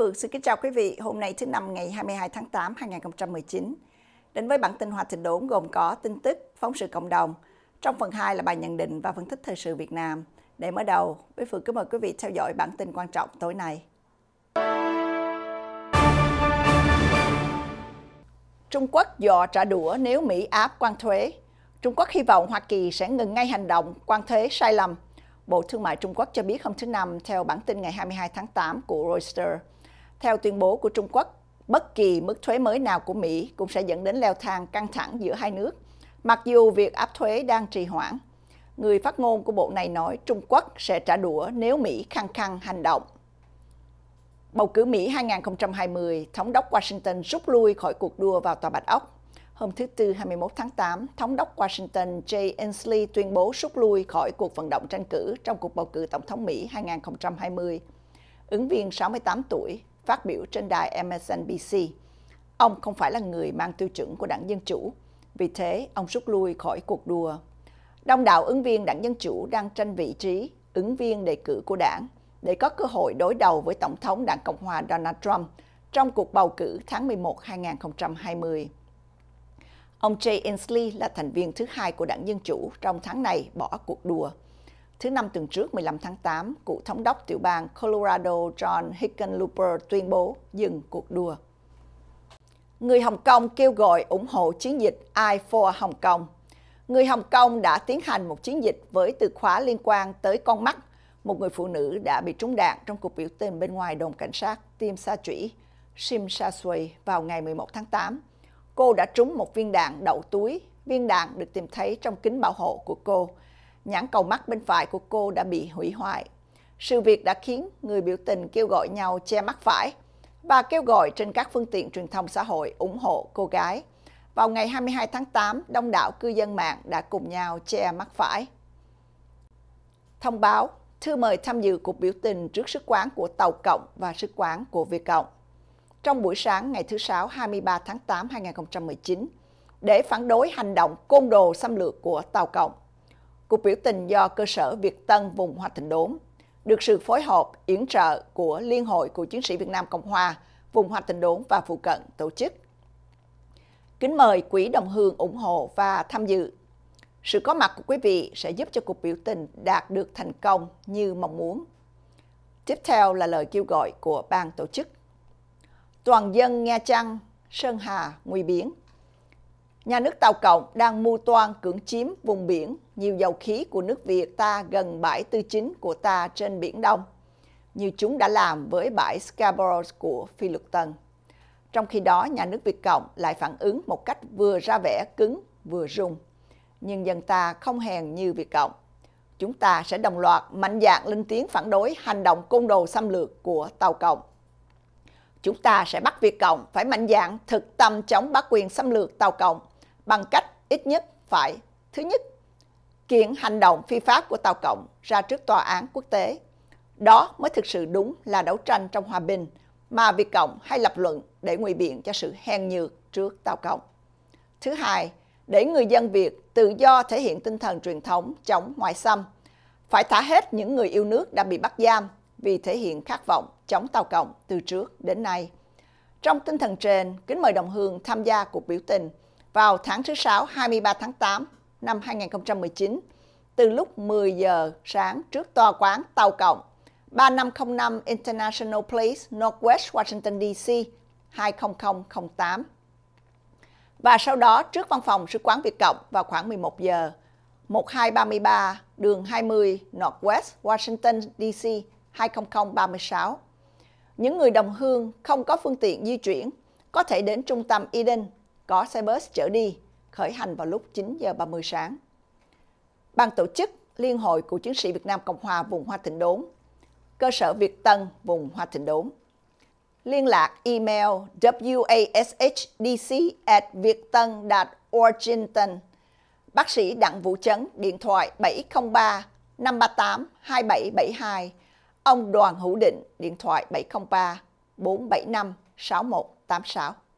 Phượng xin kính chào quý vị. Hôm nay thứ năm ngày 22 tháng 8 2019. Đến với bản tin hòa thịnh đốn gồm có tin tức, phóng sự cộng đồng. Trong phần 2 là bài nhận định và phân tích thời sự Việt Nam. Để mở đầu, Quý phượng kính mời quý vị theo dõi bản tin quan trọng tối nay. Trung Quốc dò trả đũa nếu Mỹ áp quan thuế. Trung Quốc hy vọng Hoa Kỳ sẽ ngừng ngay hành động quan thuế sai lầm Bộ Thương mại Trung Quốc cho biết hôm thứ Năm theo bản tin ngày 22 tháng 8 của Reuters. Theo tuyên bố của Trung Quốc, bất kỳ mức thuế mới nào của Mỹ cũng sẽ dẫn đến leo thang căng thẳng giữa hai nước, mặc dù việc áp thuế đang trì hoãn. Người phát ngôn của bộ này nói Trung Quốc sẽ trả đũa nếu Mỹ khăng khăng hành động. Bầu cử Mỹ 2020, Thống đốc Washington rút lui khỏi cuộc đua vào Tòa Bạch Ốc. Hôm thứ Tư 21 tháng 8, Thống đốc Washington Jay Inslee tuyên bố rút lui khỏi cuộc vận động tranh cử trong cuộc bầu cử Tổng thống Mỹ 2020. Ứng viên 68 tuổi, phát biểu trên đài MSNBC. Ông không phải là người mang tiêu chuẩn của đảng Dân Chủ, vì thế ông rút lui khỏi cuộc đua. Đông đảo ứng viên đảng Dân Chủ đang tranh vị trí ứng viên đề cử của đảng để có cơ hội đối đầu với Tổng thống đảng Cộng hòa Donald Trump trong cuộc bầu cử tháng 11 2020. Ông Jay Inslee là thành viên thứ hai của đảng Dân Chủ trong tháng này bỏ cuộc đua. Thứ Năm tuần trước 15 tháng 8, cựu thống đốc tiểu bang Colorado John Hickenlooper tuyên bố dừng cuộc đua. Người Hồng Kông kêu gọi ủng hộ chiến dịch I for Hồng Kông. Người Hồng Kông đã tiến hành một chiến dịch với từ khóa liên quan tới con mắt. Một người phụ nữ đã bị trúng đạn trong cuộc biểu tình bên ngoài đồn cảnh sát Tim Sa Chủy, Sim Sa Sui vào ngày 11 tháng 8. Cô đã trúng một viên đạn đậu túi. Viên đạn được tìm thấy trong kính bảo hộ của cô nhãn cầu mắt bên phải của cô đã bị hủy hoại. Sự việc đã khiến người biểu tình kêu gọi nhau che mắt phải và kêu gọi trên các phương tiện truyền thông xã hội ủng hộ cô gái. Vào ngày 22 tháng 8, đông đảo cư dân mạng đã cùng nhau che mắt phải. Thông báo, thư mời tham dự cuộc biểu tình trước sứ quán của Tàu Cộng và sứ quán của Việt Cộng. Trong buổi sáng ngày thứ Sáu 23 tháng 8 2019, để phản đối hành động côn đồ xâm lược của Tàu Cộng, cuộc biểu tình do cơ sở Việt Tân vùng Hoa Thịnh Đốn, được sự phối hợp yểm trợ của Liên hội của chiến sĩ Việt Nam Cộng Hòa, vùng Hoa Thịnh Đốn và phụ cận tổ chức. Kính mời quý đồng hương ủng hộ và tham dự. Sự có mặt của quý vị sẽ giúp cho cuộc biểu tình đạt được thành công như mong muốn. Tiếp theo là lời kêu gọi của ban tổ chức. Toàn dân nghe chăng, Sơn Hà, Nguy Biến – Nhà nước Tàu Cộng đang mưu toan cưỡng chiếm vùng biển nhiều dầu khí của nước Việt ta gần bãi tư chính của ta trên Biển Đông, như chúng đã làm với bãi Scarborough của Phi Luật Tân. Trong khi đó, nhà nước Việt Cộng lại phản ứng một cách vừa ra vẻ cứng vừa rung. Nhưng dân ta không hèn như Việt Cộng. Chúng ta sẽ đồng loạt mạnh dạng lên tiếng phản đối hành động côn đồ xâm lược của Tàu Cộng chúng ta sẽ bắt Việt Cộng phải mạnh dạng thực tâm chống bá quyền xâm lược Tàu Cộng bằng cách ít nhất phải thứ nhất kiện hành động phi pháp của Tàu Cộng ra trước tòa án quốc tế. Đó mới thực sự đúng là đấu tranh trong hòa bình mà Việt Cộng hay lập luận để ngụy biện cho sự hèn nhược trước Tàu Cộng. Thứ hai, để người dân Việt tự do thể hiện tinh thần truyền thống chống ngoại xâm, phải thả hết những người yêu nước đã bị bắt giam vì thể hiện khát vọng chống Tàu Cộng từ trước đến nay. Trong tinh thần trên, kính mời đồng hương tham gia cuộc biểu tình vào tháng thứ Sáu 23 tháng 8 năm 2019 từ lúc 10 giờ sáng trước tòa quán Tàu Cộng 3505 International Place, Northwest Washington DC 20008. Và sau đó trước văn phòng Sứ quán Việt Cộng vào khoảng 11 giờ 1233 đường 20 Northwest Washington DC 20036. Những người đồng hương không có phương tiện di chuyển có thể đến trung tâm Eden có xe bus chở đi, khởi hành vào lúc 9 giờ 30 sáng. Ban tổ chức Liên hội của chiến sĩ Việt Nam Cộng hòa vùng Hoa Thịnh Đốn, cơ sở Việt Tân vùng Hoa Thịnh Đốn. Liên lạc email washdc at việttân.washington. Bác sĩ Đặng Vũ Chấn, điện thoại 703 538 2772. Ông Đoàn Hữu Định, điện thoại 703 475 6186.